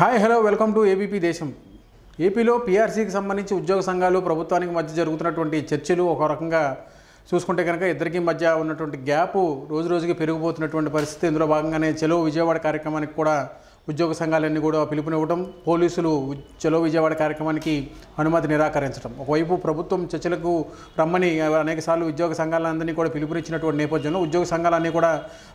hi hello welcome to ABP Desam ఏపీలో పీఆర్సీకి సంబంధించి ఉద్యోగ సంఘాలు ప్రభుత్వానికి మధ్య జరుగుతున్నటువంటి చర్చలు ఒక రకంగా చూసుకుంటే కనుక ఇద్దరికి మధ్య ఉన్నటువంటి గ్యాప్ రోజు రోజుకి పెరిగిపోతున్నటువంటి పరిస్థితి ఇందులో భాగంగానే చెలో విజయవాడ కార్యక్రమానికి కూడా ఉద్యోగ సంఘాలన్నీ కూడా పిలుపునివ్వడం పోలీసులు చలో విజయవాడ కార్యక్రమానికి అనుమతి నిరాకరించడం ఒకవైపు ప్రభుత్వం చర్చలకు రమ్మని అనేక సార్లు ఉద్యోగ సంఘాలందరినీ కూడా పిలుపునిచ్చినటువంటి నేపథ్యంలో ఉద్యోగ సంఘాలన్నీ కూడా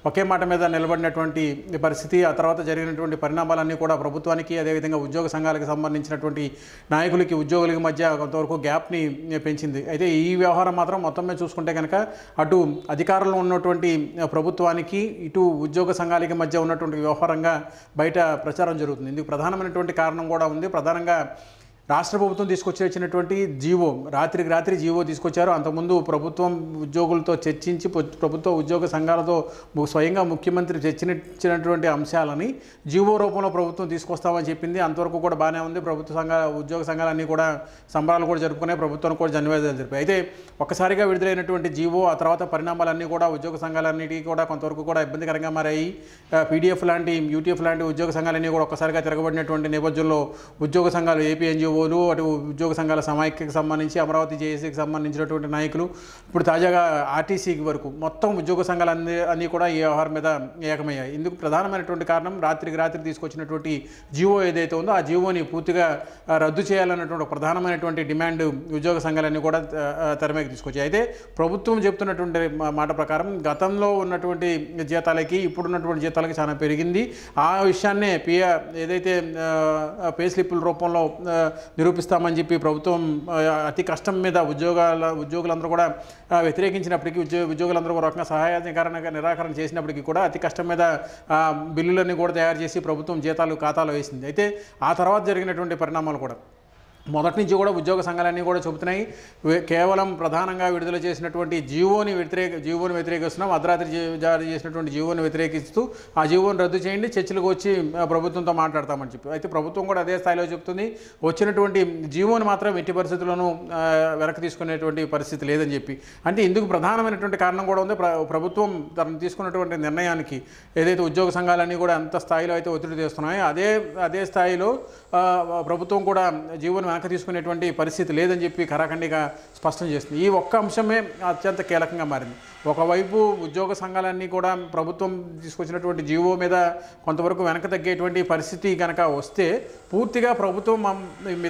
ఒకే మాట మీద నిలబడినటువంటి పరిస్థితి ఆ తర్వాత జరిగినటువంటి పరిణామాలన్నీ కూడా ప్రభుత్వానికి అదేవిధంగా ఉద్యోగ సంఘాలకు సంబంధించినటువంటి నాయకులకి ఉద్యోగులకి మధ్య కొంతవరకు గ్యాప్ని పెంచింది అయితే ఈ వ్యవహారం మాత్రం మొత్తం మీద చూసుకుంటే చూసుకుంటే కనుక అటు అధికారంలో ఉన్నటువంటి ప్రభుత్వానికి ఇటు ఉద్యోగ సంఘాలకి మధ్య ఉన్నటువంటి వ్యవహారంగా బయట ప్రచారం జరుగుతుంది ఇందుకు ప్రధానమైనటువంటి కారణం కూడా ఉంది ప్రధానంగా రాష్ట్ర ప్రభుత్వం తీసుకొచ్చినటువంటి జీవో రాత్రికి రాత్రి జీవో తీసుకొచ్చారు అంతకుముందు ప్రభుత్వం ఉద్యోగులతో చర్చించి ప్రభుత్వ ఉద్యోగ సంఘాలతో స్వయంగా ముఖ్యమంత్రి చర్చించినటువంటి అంశాలని జీవో రూపంలో ప్రభుత్వం తీసుకొస్తామని చెప్పింది అంతవరకు కూడా బాగానే ఉంది ప్రభుత్వ సంఘాల ఉద్యోగ సంఘాలన్నీ కూడా సంబరాలు కూడా జరుపుకునే ప్రభుత్వానికి కూడా ధన్యవాదాలు జరిపాయి అయితే ఒక్కసారిగా విడుదలైనటువంటి జీవో ఆ తర్వాత పరిణామాలన్నీ కూడా ఉద్యోగ సంఘాలన్నిటికీ కూడా కొంతవరకు కూడా ఇబ్బందికరంగా మారాయి పీడిఎఫ్ లాంటి యూటీఎఫ్ లాంటి ఉద్యోగ సంఘాలన్నీ కూడా ఒకసారిగా తిరగబడినటువంటి నేపథ్యంలో ఉద్యోగ సంఘాలు ఏపీ ఎన్జిఓలు అటు ఉద్యోగ సంఘాల సమైక్యకు సంబంధించి అమరావతి జేఏసీకి సంబంధించినటువంటి నాయకులు ఇప్పుడు తాజాగా ఆర్టీసీకి వరకు మొత్తం ఉద్యోగ సంఘాలు అన్ని కూడా ఈ వ్యవహారం మీద ఏకమయ్యాయి ఇందుకు ప్రధానమైనటువంటి కారణం రాత్రికి రాత్రి తీసుకొచ్చినటువంటి జీవో ఏదైతే ఉందో ఆ జీవోని పూర్తిగా రద్దు చేయాలన్నటువంటి ప్రధానమైనటువంటి డిమాండ్ ఉద్యోగ సంఘాలన్నీ కూడా తెరమేకి తీసుకొచ్చాయి అయితే ప్రభుత్వం చెప్తున్నటువంటి మాట ప్రకారం గతంలో ఉన్నటువంటి జీతాలకి ఇప్పుడున్నటువంటి జీతాలకి చాలా పెరిగింది ఆ విషయాన్నే పిఆర్ ఏదైతే పే స్లిప్పుల రూపంలో నిరూపిస్తామని చెప్పి ప్రభుత్వం అతి కష్టం మీద ఉద్యోగాల ఉద్యోగులందరూ కూడా వ్యతిరేకించినప్పటికీ ఉద్యో ఉద్యోగులందరూ ఒక రకంగా సహాయాధికరణ నిరాకరణ చేసినప్పటికీ కూడా అతి కష్టం మీద బిల్లులన్నీ కూడా తయారు చేసి ప్రభుత్వం జీతాలు ఖాతాలో వేసింది అయితే ఆ తర్వాత జరిగినటువంటి పరిణామాలు కూడా మొదటి నుంచి కూడా ఉద్యోగ సంఘాలన్నీ కూడా చెబుతున్నాయి కేవలం ప్రధానంగా విడుదల చేసినటువంటి జీవోని వ్యతిరేక జీవోని వ్యతిరేకిస్తున్నాం అర్ధరాత్రి జారీ చేసినటువంటి జీవోని వ్యతిరేకిస్తూ ఆ జీవోని రద్దు చేయండి చర్చలకు వచ్చి ప్రభుత్వంతో మాట్లాడతామని చెప్పి అయితే ప్రభుత్వం కూడా అదే స్థాయిలో చెప్తుంది వచ్చినటువంటి జీవోని మాత్రం ఎట్టి పరిస్థితుల్లోనూ వెనక్కి తీసుకునేటువంటి పరిస్థితి లేదని చెప్పి అంటే ఇందుకు ప్రధానమైనటువంటి కారణం కూడా ఉంది ప్రభుత్వం తను తీసుకున్నటువంటి నిర్ణయానికి ఏదైతే ఉద్యోగ సంఘాలన్నీ కూడా ఎంత స్థాయిలో అయితే ఒత్తిడి చేస్తున్నాయో అదే అదే స్థాయిలో ప్రభుత్వం కూడా జీవోని వెనక తీసుకునేటువంటి పరిస్థితి లేదని చెప్పి కరాఖండిగా స్పష్టం చేస్తుంది ఈ ఒక్క అంశమే అత్యంత కీలకంగా మారింది ఒకవైపు ఉద్యోగ సంఘాలన్నీ కూడా ప్రభుత్వం తీసుకొచ్చినటువంటి జీవో మీద కొంతవరకు వెనక తగ్గేటువంటి పరిస్థితి కనుక వస్తే పూర్తిగా ప్రభుత్వం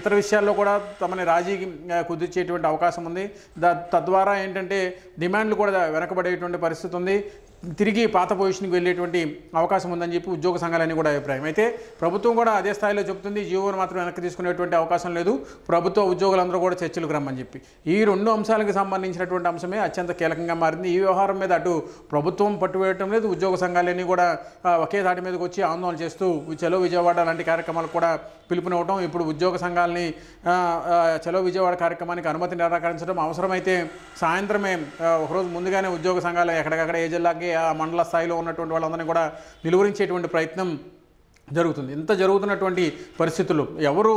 ఇతర విషయాల్లో కూడా తమని రాజీ కుదిర్చేటువంటి అవకాశం ఉంది తద్వారా ఏంటంటే డిమాండ్లు కూడా వెనకబడేటువంటి పరిస్థితి ఉంది తిరిగి పాత పొజిషన్కి వెళ్ళేటువంటి అవకాశం ఉందని చెప్పి ఉద్యోగ సంఘాలన్నీ కూడా అభిప్రాయం అయితే ప్రభుత్వం కూడా అదే స్థాయిలో చెబుతుంది జీవోను మాత్రం వెనక్కి తీసుకునేటువంటి అవకాశం లేదు ప్రభుత్వ ఉద్యోగులందరూ కూడా చర్చలకు రమ్మని చెప్పి ఈ రెండు అంశాలకు సంబంధించినటువంటి అంశమే అత్యంత కీలకంగా మారింది ఈ వ్యవహారం మీద అటు ప్రభుత్వం పట్టువేయటం లేదు ఉద్యోగ సంఘాలన్నీ కూడా ఒకే దాటి మీదకి వచ్చి ఆందోళన చేస్తూ చలో విజయవాడ లాంటి కార్యక్రమాలు కూడా పిలుపునివ్వడం ఇప్పుడు ఉద్యోగ సంఘాలని చలో విజయవాడ కార్యక్రమానికి అనుమతి నిరాకరించడం అవసరమైతే సాయంత్రమే ఒకరోజు ముందుగానే ఉద్యోగ సంఘాలు ఎక్కడికక్కడ ఏ జిల్లాకి ఆ మండల స్థాయిలో ఉన్నటువంటి వాళ్ళందరినీ కూడా నిలువరించేటువంటి ప్రయత్నం జరుగుతుంది ఇంత జరుగుతున్నటువంటి పరిస్థితులు ఎవరు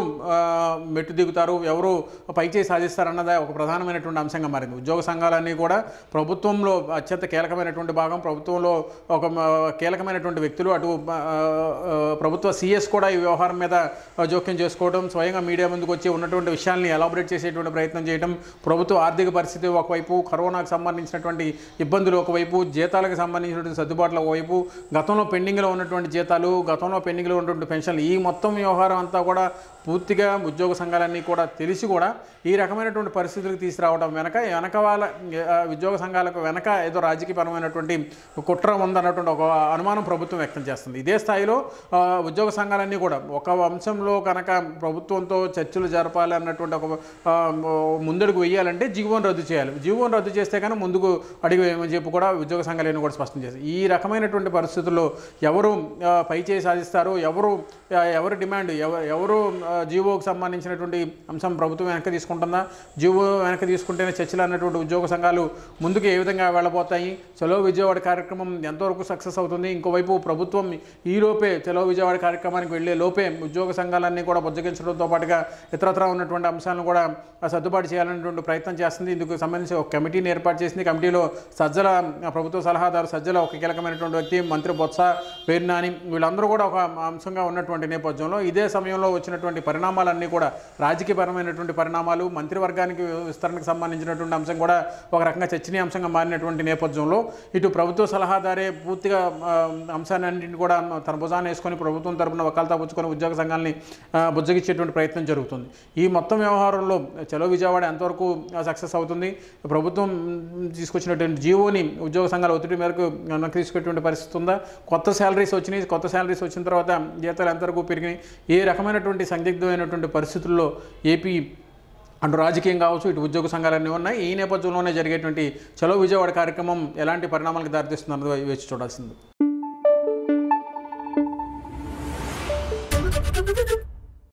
మెట్టు దిగుతారు ఎవరు పైచేయి సాధిస్తారన్నది ఒక ప్రధానమైనటువంటి అంశంగా మారింది ఉద్యోగ సంఘాలన్నీ కూడా ప్రభుత్వంలో అత్యంత కీలకమైనటువంటి భాగం ప్రభుత్వంలో ఒక కీలకమైనటువంటి వ్యక్తులు అటు ప్రభుత్వ సీఎస్ కూడా ఈ వ్యవహారం మీద జోక్యం చేసుకోవడం స్వయంగా మీడియా ముందుకు వచ్చి ఉన్నటువంటి విషయాల్ని ఎలాబరేట్ చేసేటువంటి ప్రయత్నం చేయడం ప్రభుత్వ ఆర్థిక పరిస్థితి ఒకవైపు కరోనాకు సంబంధించినటువంటి ఇబ్బందులు ఒకవైపు జీతాలకు సంబంధించినటువంటి సర్దుబాట్లు ఒకవైపు గతంలో పెండింగ్లో ఉన్నటువంటి జీతాలు గతంలో పెండింగ్ పెండింగ్లో ఉన్నటువంటి పెన్షన్లు ఈ మొత్తం వ్యవహారం అంతా కూడా పూర్తిగా ఉద్యోగ సంఘాలన్నీ కూడా తెలిసి కూడా ఈ రకమైనటువంటి పరిస్థితులకు తీసుకురావడం వెనక వెనక వాళ్ళ ఉద్యోగ సంఘాలకు వెనక ఏదో రాజకీయపరమైనటువంటి కుట్ర ఉందన్నటువంటి ఒక అనుమానం ప్రభుత్వం వ్యక్తం చేస్తుంది ఇదే స్థాయిలో ఉద్యోగ సంఘాలన్నీ కూడా ఒక వంశంలో కనుక ప్రభుత్వంతో చర్చలు జరపాలి అన్నటువంటి ఒక ముందడుగు వేయాలంటే జీవోన్ రద్దు చేయాలి జీవోన్ రద్దు చేస్తే కానీ ముందుకు అడిగి వేయమని చెప్పి కూడా ఉద్యోగ సంఘాలన్నీ కూడా స్పష్టం చేశారు ఈ రకమైనటువంటి పరిస్థితుల్లో ఎవరు పైచేయి సాధిస్తారు చేశారు ఎవరు ఎవరు డిమాండ్ ఎవరు జీవోకి సంబంధించినటువంటి అంశం ప్రభుత్వం వెనక్కి తీసుకుంటుందా జీవో వెనక్కి తీసుకుంటేనే చర్చలు అన్నటువంటి ఉద్యోగ సంఘాలు ముందుకు ఏ విధంగా వెళ్ళబోతాయి చలో విజయవాడ కార్యక్రమం ఎంతవరకు సక్సెస్ అవుతుంది ఇంకోవైపు ప్రభుత్వం ఈలోపే చలో విజయవాడ కార్యక్రమానికి వెళ్ళే లోపే ఉద్యోగ సంఘాలన్నీ కూడా బుజ్జగించడంతో పాటుగా ఇతరత్ర ఉన్నటువంటి అంశాలను కూడా సర్దుబాటు చేయాలనేటువంటి ప్రయత్నం చేస్తుంది ఇందుకు సంబంధించి ఒక కమిటీని ఏర్పాటు చేసింది కమిటీలో సజ్జల ప్రభుత్వ సలహాదారు సజ్జల ఒక కీలకమైనటువంటి వ్యక్తి మంత్రి బొత్స నాని వీళ్ళందరూ కూడా ఒక అంశంగా ఉన్నటువంటి నేపథ్యంలో ఇదే సమయంలో వచ్చినటువంటి పరిణామాలన్నీ కూడా రాజకీయపరమైనటువంటి పరిణామాలు మంత్రివర్గానికి విస్తరణకు సంబంధించినటువంటి అంశం కూడా ఒక రకంగా చర్చనీయాంశంగా మారినటువంటి నేపథ్యంలో ఇటు ప్రభుత్వ సలహాదారే పూర్తిగా అంశాన్నింటిని కూడా తన భుజాన్ని వేసుకొని ప్రభుత్వం తరపున వకాలతా పుచ్చుకొని ఉద్యోగ సంఘాలని బుజ్జగించేటువంటి ప్రయత్నం జరుగుతుంది ఈ మొత్తం వ్యవహారంలో చలో విజయవాడ ఎంతవరకు సక్సెస్ అవుతుంది ప్రభుత్వం తీసుకొచ్చినటువంటి జీవోని ఉద్యోగ సంఘాల ఒత్తిడి మేరకు తీసుకునేటువంటి పరిస్థితి ఉందా కొత్త శాలరీస్ వచ్చినాయి కొత్త శాలరీస్ వచ్చిన తర్వాత తర్వాత జీతాలు ఎంతవరకు పెరిగినాయి ఏ రకమైనటువంటి సందిగ్ధమైనటువంటి పరిస్థితుల్లో ఏపీ అటు రాజకీయం కావచ్చు ఇటు ఉద్యోగ సంఘాలన్నీ ఉన్నాయి ఈ నేపథ్యంలోనే జరిగేటువంటి చలో విజయవాడ కార్యక్రమం ఎలాంటి పరిణామాలకు దారితీస్తుందన్నది వేచి చూడాల్సింది